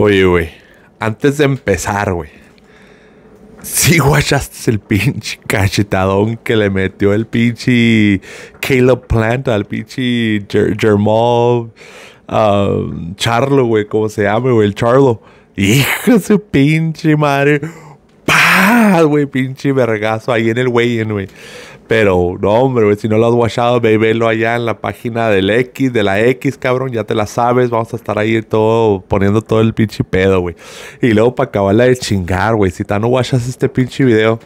Oye, güey. Antes de empezar, güey. Sí, guachaste el pinche cachetadón que le metió el pinche Caleb Plant al pinche Jermall um, Charlo, güey, como se llama, güey, el Charlo. Hijo su pinche madre. ¡Pah! Güey, pinche vergazo ahí en el güey, güey. Pero no, hombre, si no lo has watchado, ve velo allá en la página del X, de la X, cabrón, ya te la sabes. Vamos a estar ahí todo, poniendo todo el pinche pedo, güey. Y luego para acabarla de chingar, güey, si tan no watchas este pinche video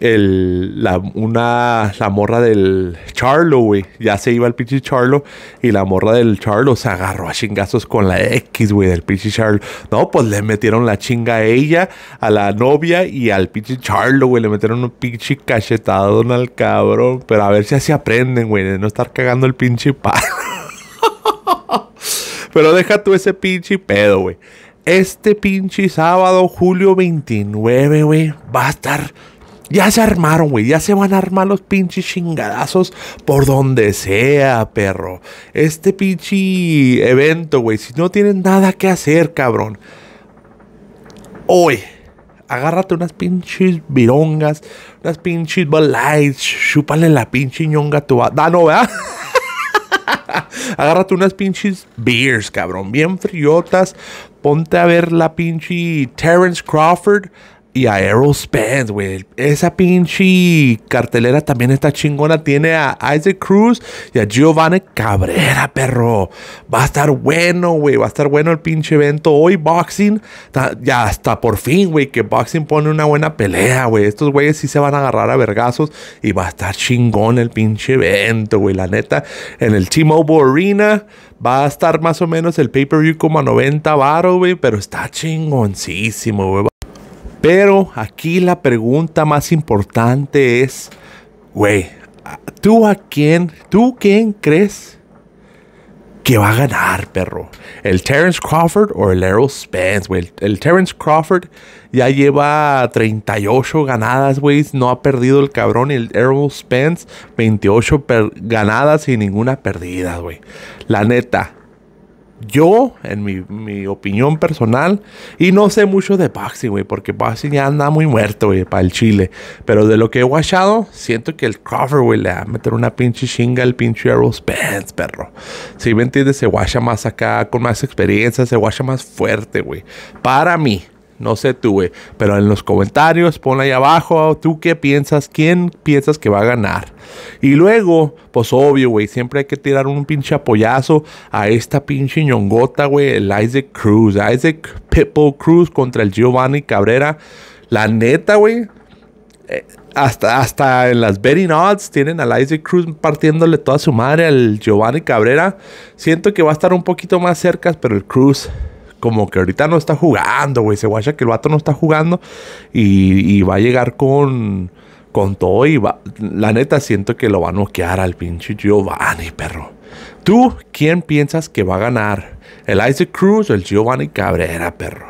el, la, una, la morra del Charlo, güey. Ya se iba el pinche Charlo y la morra del Charlo se agarró a chingazos con la X, güey, del pinche Charlo. No, pues le metieron la chinga a ella, a la novia y al pinche Charlo, güey. Le metieron un pinche cachetado al cabrón. Pero a ver si así aprenden, güey, de no estar cagando el pinche Pero deja tú ese pinche pedo, güey. Este pinche sábado, julio 29, güey, va a estar ya se armaron, güey. Ya se van a armar los pinches chingadazos por donde sea, perro. Este pinche evento, güey. Si no tienen nada que hacer, cabrón. Hoy, agárrate unas pinches virongas, unas pinches belights, Chúpale la pinche ñonga tu. Ah, no, ¿verdad? agárrate unas pinches beers, cabrón. Bien friotas. Ponte a ver la pinche Terence Crawford y a Errol güey. Esa pinche cartelera también está chingona. Tiene a Isaac Cruz y a Giovanni Cabrera, perro. Va a estar bueno, güey. Va a estar bueno el pinche evento. Hoy Boxing, ya hasta por fin, güey, que Boxing pone una buena pelea, güey. Estos güeyes sí se van a agarrar a vergazos y va a estar chingón el pinche evento, güey. La neta, en el T-Mobile Arena va a estar más o menos el pay-per-view como a 90 baros, güey. Pero está chingoncísimo, güey. Pero aquí la pregunta más importante es, güey, ¿tú a quién, tú quién crees que va a ganar, perro? ¿El Terence Crawford o el Errol Spence, güey? El, Terence Crawford ya lleva 38 ganadas, güey, no ha perdido el cabrón. El Errol Spence, 28 ganadas y ninguna perdida, güey. La neta, yo, en mi, opinión personal, y no sé mucho de Baxi, güey, porque Baxi ya anda muy muerto, güey, para el Chile. Pero de lo que he guachado, siento que el cover, güey, le va a meter una pinche chinga al pinche Arrow perro. Si me entiendes, se guacha más acá, con más experiencia, se guacha más fuerte, güey. Para mí. No sé tú, güey. Pero en los comentarios, pon ahí abajo. ¿Tú qué piensas? ¿Quién piensas que va a ganar? Y luego, pues obvio, güey. Siempre hay que tirar un pinche apoyazo a esta pinche ñongota, güey. El Isaac Cruz. Isaac Pitbull Cruz contra el Giovanni Cabrera. La neta, güey. Eh, hasta, hasta en las betting odds tienen al Isaac Cruz partiéndole toda su madre al Giovanni Cabrera. Siento que va a estar un poquito más cerca, pero el Cruz como que ahorita no está jugando, güey. Se guacha que el vato no está jugando y, va a llegar con, con todo y va. La neta, siento que lo va a noquear al pinche Giovanni, perro. ¿Tú quién piensas que va a ganar? ¿El Isaac Cruz o el Giovanni Cabrera, perro?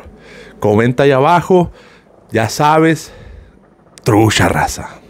Comenta ahí abajo. Ya sabes, trucha raza.